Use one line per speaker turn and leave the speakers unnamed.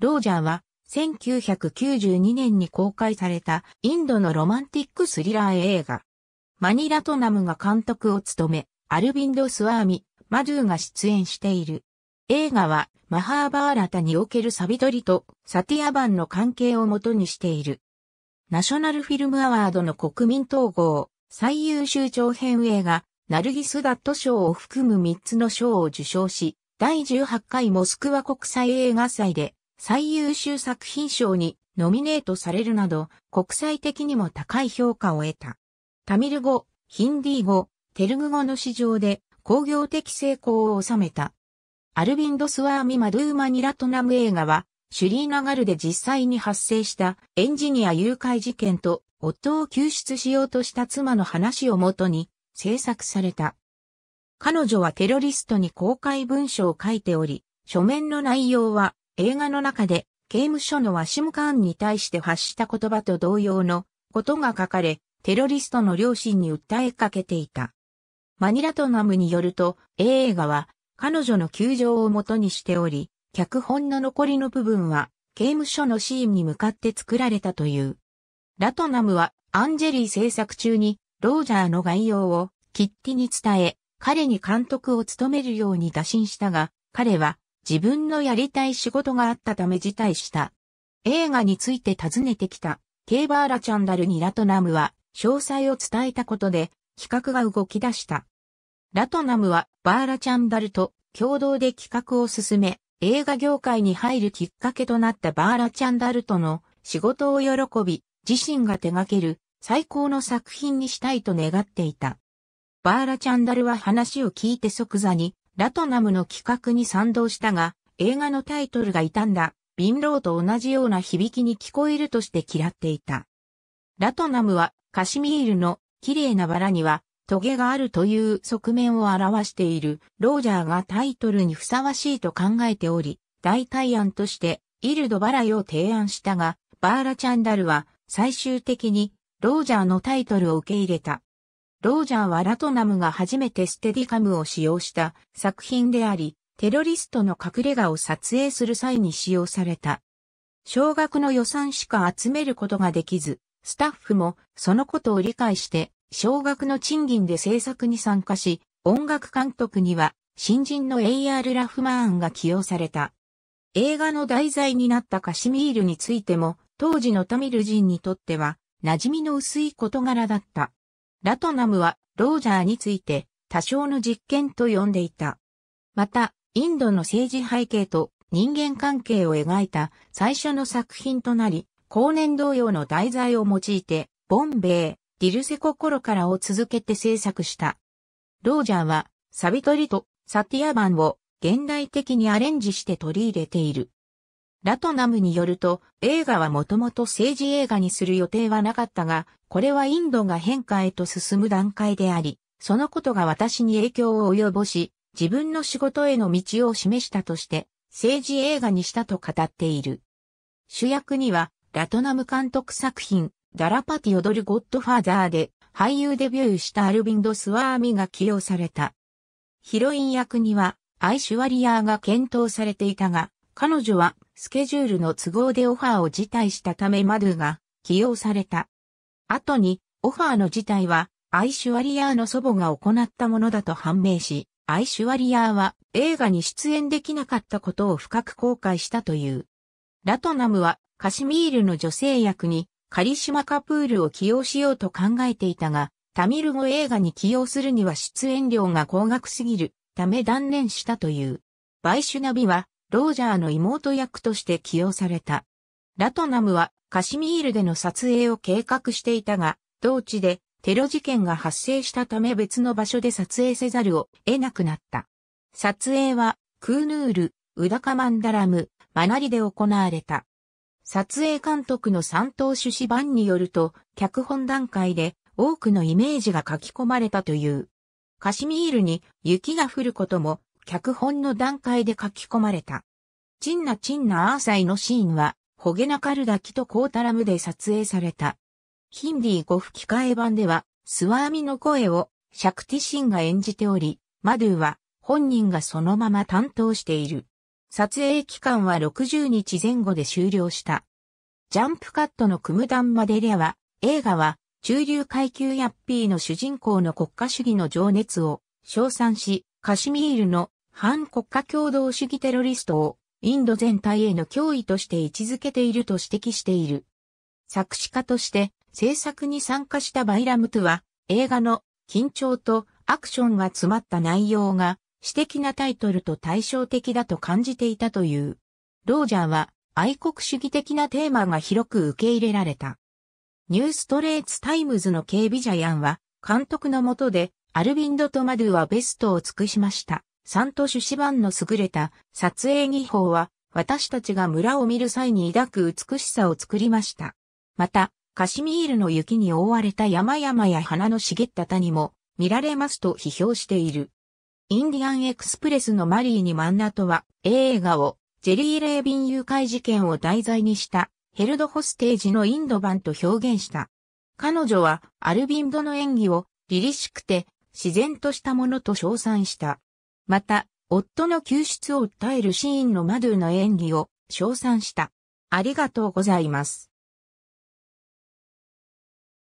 ロージャーは1992年に公開されたインドのロマンティックスリラー映画。マニラトナムが監督を務め、アルビンド・スワーミ、マドゥが出演している。映画はマハーバーラタにおけるサビ取りとサティアバンの関係をもとにしている。ナショナルフィルムアワードの国民統合、最優秀長編映画、ナルギス・ダット賞を含む3つの賞を受賞し、第18回モスクワ国際映画祭で最優秀作品賞にノミネートされるなど、国際的にも高い評価を得た。タミル語、ヒンディー語、テルグ語の市場で工業的成功を収めた。アルビンドスワーミマドゥーマニラトナム映画は、シュリーナガルで実際に発生したエンジニア誘拐事件と夫を救出しようとした妻の話をもとに制作された。彼女はテロリストに公開文書を書いており、書面の内容は映画の中で刑務所のワシムカーンに対して発した言葉と同様のことが書かれ、テロリストの両親に訴えかけていた。マニラトナムによると、A 映画は彼女の窮状をもとにしており、脚本の残りの部分は刑務所のシーンに向かって作られたという。ラトナムはアンジェリー制作中にロージャーの概要をキッティに伝え、彼に監督を務めるように打診したが、彼は自分のやりたい仕事があったため辞退した。映画について尋ねてきた、ケイバーラチャンダルにラトナムは、詳細を伝えたことで、企画が動き出した。ラトナムは、バーラチャンダルと共同で企画を進め、映画業界に入るきっかけとなったバーラチャンダルとの仕事を喜び、自身が手掛ける最高の作品にしたいと願っていた。バーラチャンダルは話を聞いて即座にラトナムの企画に賛同したが、映画のタイトルが傷んだ、貧乏と同じような響きに聞こえるとして嫌っていた。ラトナムはカシミールの綺麗なバラにはトゲがあるという側面を表しているロージャーがタイトルにふさわしいと考えており、代替案としてイルドバライを提案したが、バーラチャンダルは最終的にロージャーのタイトルを受け入れた。ロージャーはラトナムが初めてステディカムを使用した作品であり、テロリストの隠れ家を撮影する際に使用された。少額の予算しか集めることができず、スタッフもそのことを理解して、少額の賃金で制作に参加し、音楽監督には新人の A.R. ラフマーンが起用された。映画の題材になったカシミールについても、当時のタミル人にとっては、馴染みの薄い事柄だった。ラトナムはロージャーについて多少の実験と呼んでいた。また、インドの政治背景と人間関係を描いた最初の作品となり、後年同様の題材を用いて、ボンベイ、ディルセココロからを続けて制作した。ロージャーは、サビトリとサティアバンを現代的にアレンジして取り入れている。ラトナムによると、映画はもともと政治映画にする予定はなかったが、これはインドが変化へと進む段階であり、そのことが私に影響を及ぼし、自分の仕事への道を示したとして、政治映画にしたと語っている。主役には、ラトナム監督作品、ダラパティ踊るゴッドファーザーで、俳優デビューしたアルビンド・スワーミが起用された。ヒロイン役には、アイシュワリアーが検討されていたが、彼女はスケジュールの都合でオファーを辞退したためマドゥが起用された。後に、オファーの辞退は、アイシュワリアーの祖母が行ったものだと判明し、アイシュワリアーは映画に出演できなかったことを深く後悔したという。ラトナムはカシミールの女性役にカリシマ・カプールを起用しようと考えていたが、タミル語映画に起用するには出演料が高額すぎるため断念したという。バイシュナビはロージャーの妹役として起用された。ラトナムはカシミールでの撮影を計画していたが、同地でテロ事件が発生したため別の場所で撮影せざるを得なくなった。撮影はクーヌール、ウダカマンダラム、マナリで行われた。撮影監督の三等主旨版によると、脚本段階で多くのイメージが書き込まれたという。カシミールに雪が降ることも脚本の段階で書き込まれた。チンナチンナアーサイのシーンは、ホゲナカルダキとコータラムで撮影された。ヒンディー語吹き替え版では、スワーミの声をシャクティシンが演じており、マドゥは本人がそのまま担当している。撮影期間は60日前後で終了した。ジャンプカットのクムダンマデリアは、映画は中流階級ヤッピーの主人公の国家主義の情熱を称賛し、カシミールの反国家共同主義テロリストをインド全体への脅威として位置づけていると指摘している。作詞家として制作に参加したバイラムトゥは映画の緊張とアクションが詰まった内容が私的なタイトルと対照的だと感じていたという。ロージャーは愛国主義的なテーマが広く受け入れられた。ニューストレーツタイムズの警備ジャヤンは監督の下でアルビンド・トマドゥはベストを尽くしました。サントシュシバンの優れた撮影技法は、私たちが村を見る際に抱く美しさを作りました。また、カシミールの雪に覆われた山々や花の茂った谷も見られますと批評している。インディアンエクスプレスのマリーにマンナとは映画をジェリー・レービン誘拐事件を題材にしたヘルドホステージのインド版と表現した。彼女はアルビンドの演技を凛々しくて自然としたものと称賛した。また、夫の救出を訴えるシーンのマドゥの演技を称賛した。ありがとうございます。